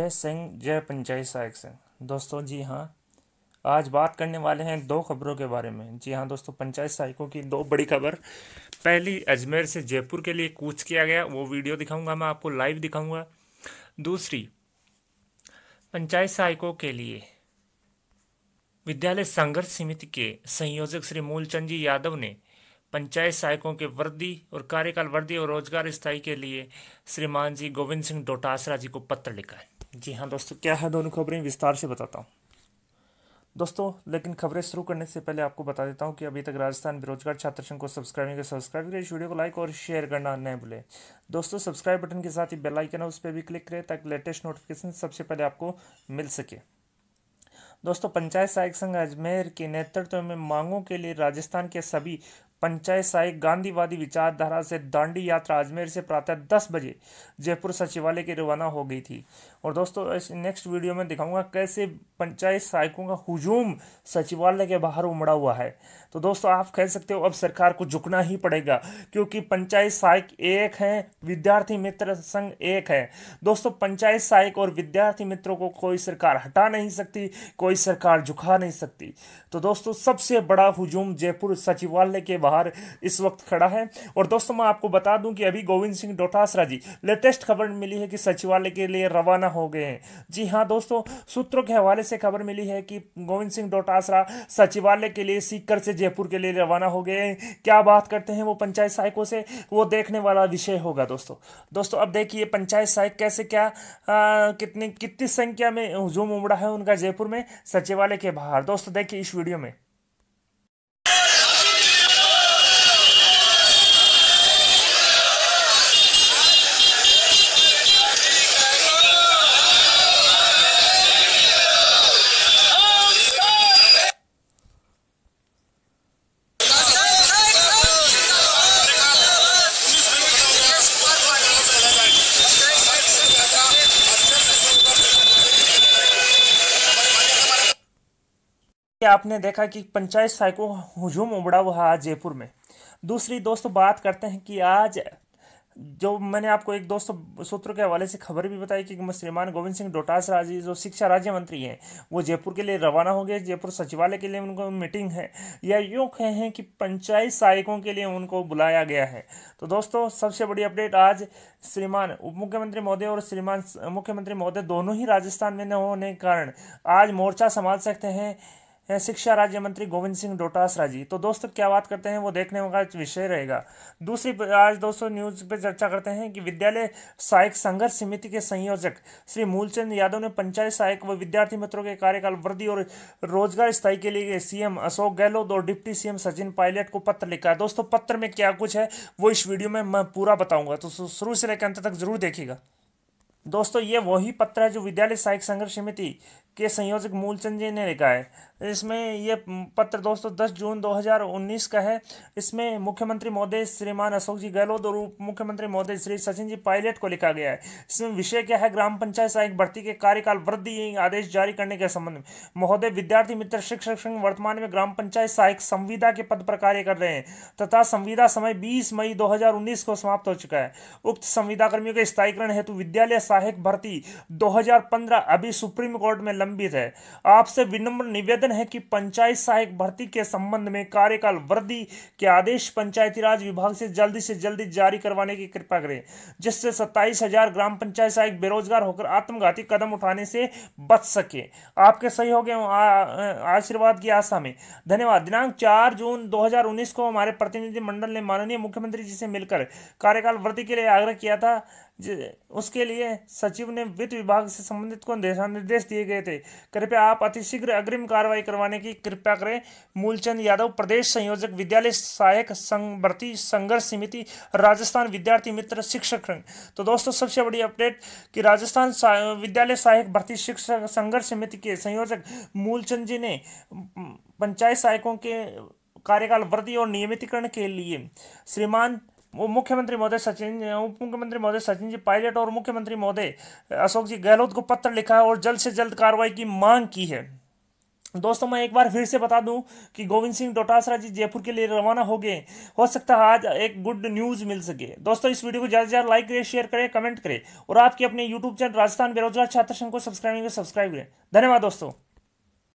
जय सिंह जय पंचायत सहायक सिंह दोस्तों जी हाँ आज बात करने वाले हैं दो खबरों के बारे में जी हाँ दोस्तों पंचायत सहायकों की दो बड़ी खबर पहली अजमेर से जयपुर के लिए कूच किया गया वो वीडियो दिखाऊंगा मैं आपको लाइव दिखाऊंगा दूसरी पंचायत सहायकों के लिए विद्यालय संघर्ष समिति के संयोजक श्री मूलचंद जी यादव ने पंचायत सहायकों के वर्दी और कार्यकाल वर्दी और रोजगार स्थायी के लिए श्रीमान जी गोविंद सिंह डोटासरा जी को पत्र लिखा है जी हाँ दोस्तों क्या है दोनों खबरें विस्तार से बताता हूँ दोस्तों लेकिन खबरें शुरू करने से पहले आपको बता देता हूँ कि अभी तक राजस्थान बेरोजगार छात्र संघ को सब्सक्राइब नहीं सब्सक्राइब करें इस वीडियो को लाइक और शेयर करना न भूलें दोस्तों सब्सक्राइब बटन के साथ ही बेल आइकन है उस पर भी क्लिक करें ताकि लेटेस्ट नोटिफिकेशन सबसे पहले आपको मिल सके दोस्तों पंचायत सहायक संघ अजमेर के नेतृत्व में मांगों के लिए राजस्थान के सभी पंचायत सहायक गांधीवादी विचारधारा से दांडी यात्रा अजमेर से प्रातः दस बजे जयपुर सचिवालय के रवाना हो गई थी और दोस्तों इस नेक्स्ट वीडियो में दिखाऊंगा कैसे पंचायत सहायकों का हुजूम सचिवालय के बाहर उमड़ा हुआ है तो दोस्तों आप कह सकते हो अब सरकार को झुकना ही पड़ेगा क्योंकि पंचायत सहायक एक हैं विद्यार्थी मित्र संघ एक है दोस्तों पंचायत सहायक और विद्यार्थी मित्रों को कोई सरकार हटा नहीं सकती कोई सरकार झुका नहीं सकती तो दोस्तों सबसे बड़ा हुजूम जयपुर सचिवालय के बाहर इस वक्त खड़ा है और दोस्तों मैं आपको बता दूं कि अभी गोविंद सिंह डोटासरा जी लेटेस्ट खबर मिली है कि सचिवालय के लिए रवाना हो गए हैं जी हाँ दोस्तों सूत्रों के हवाले से खबर मिली है कि गोविंद सिंह डोटासरा सचिवालय के लिए सीकर से जयपुर के लिए रवाना हो गए हैं क्या बात करते हैं वो पंचायत सहायकों से वो देखने वाला विषय होगा दोस्तों दोस्तों अब देखिए पंचायत सहायक कैसे क्या कितनी कितनी संख्या में हजूम उमड़ा है उनका जयपुर में सचिवालय के बाहर दोस्तों देखिए इस वीडियो में पे आपने देखा कि पंचायत साइको हजूम उबड़ा हुआ आज जयपुर में दूसरी दोस्तों बात करते हैं कि आज जो मैंने आपको एक दोस्त सूत्र के हवाले से खबर भी बताई कि श्रीमान गोविंद सिंह डोटास राजी जो शिक्षा राज्य मंत्री हैं वो जयपुर के लिए रवाना हो गए जयपुर सचिवालय के लिए उनको मीटिंग है या यूँ कहें कि पंचायत सहायकों के लिए उनको बुलाया गया है तो दोस्तों सबसे बड़ी अपडेट आज श्रीमान उप मुख्यमंत्री महोदय और श्रीमान मुख्यमंत्री महोदय दोनों ही राजस्थान में न होने के कारण आज मोर्चा संभाल सकते हैं है शिक्षा राज्य मंत्री गोविंद सिंह डोटासरा जी तो दोस्तों क्या बात करते हैं वो देखने का विषय रहेगा दूसरी आज दोस्तों न्यूज पे चर्चा करते हैं कि विद्यालय सहायक संघर्ष समिति के संयोजक श्री मूलचंद यादव ने पंचायत सहायक व विद्यार्थी मित्रों के कार्यकाल वृद्धि और रोजगार स्थायी के लिए सीएम अशोक गहलोत और डिप्टी सीएम सचिन पायलट को पत्र लिखा है दोस्तों पत्र में क्या कुछ है वो इस वीडियो में मैं पूरा बताऊंगा तो शुरू से लेकर अंत तक जरूर देखिएगा दोस्तों ये वही पत्र है जो विद्यालय सहायक संघर्ष समिति के संयोजक मूलचंद जी ने लिखा है इसमें यह पत्र दोस्तों 10 जून 2019 का है इसमें मुख्यमंत्री महोदय श्रीमान अशोक जी गहलोत और उप मुख्यमंत्री महोदय श्री सचिन जी पायलट को लिखा गया है इसमें विषय क्या है ग्राम पंचायत सहायक भर्ती के कार्यकाल वृद्धि आदेश जारी करने के संबंध में महोदय विद्यार्थी मित्र शिक्षक संघ वर्तमान में ग्राम पंचायत सहायक संविदा के पद पर कार्य कर रहे हैं तथा संविदा समय बीस मई दो को समाप्त हो चुका है उक्त संविदा कर्मियों के स्थायीकरण हेतु विद्यालय सहायक भर्ती दो अभी सुप्रीम कोर्ट में निलंबित है आपसे विनम्र निवेदन है कि पंचायत सहायक भर्ती के संबंध में कार्यकाल वृद्धि के आदेश पंचायती राज विभाग से जल्दी से जल्दी जारी करवाने की कृपा करें जिससे सत्ताईस हजार ग्राम पंचायत सहायक बेरोजगार होकर आत्मघाती कदम उठाने से बच सके आपके सहयोग एवं आशीर्वाद की आशा में धन्यवाद दिनांक चार जून दो को हमारे प्रतिनिधिमंडल ने माननीय मुख्यमंत्री जी से मिलकर कार्यकाल वृद्धि के लिए आग्रह किया था उसके लिए सचिव ने वित्त विभाग से संबंधित को दिशा निर्देश दिए गए थे कृपया आप अतिशीघ्र अग्रिम कार्रवाई करवाने की कृपया करें मूलचंद यादव प्रदेश संयोजक विद्यालय सहायक संवर्ती संघर्ष समिति राजस्थान विद्यार्थी मित्र शिक्षक संघ तो दोस्तों सबसे बड़ी अपडेट कि राजस्थान विद्यालय सहायक भर्ती शिक्षक संघर्ष समिति के संयोजक मूलचंद जी ने पंचायत सहायकों के कार्यकाल वृद्धि और नियमितीकरण के लिए श्रीमान मुख्यमंत्री महोदय सचिन उप मुख्यमंत्री महोदय सचिन जी पायलट और मुख्यमंत्री महोदय अशोक जी गहलोत को पत्र लिखा है और जल्द से जल्द कार्रवाई की मांग की है दोस्तों मैं एक बार फिर से बता दूं कि गोविंद सिंह डोटासरा जी जयपुर के लिए रवाना हो गए हो सकता है आज एक गुड न्यूज़ मिल सके दोस्तों इस वीडियो को ज़्यादा से ज़्यादा लाइक करें शेयर करें कमेंट करें और आपके अपने यूट्यूब चैनल राजस्थान बेरोजगार छात्र संघ को सब्सक्राइब करें सब्सक्राइब करें धन्यवाद दोस्तों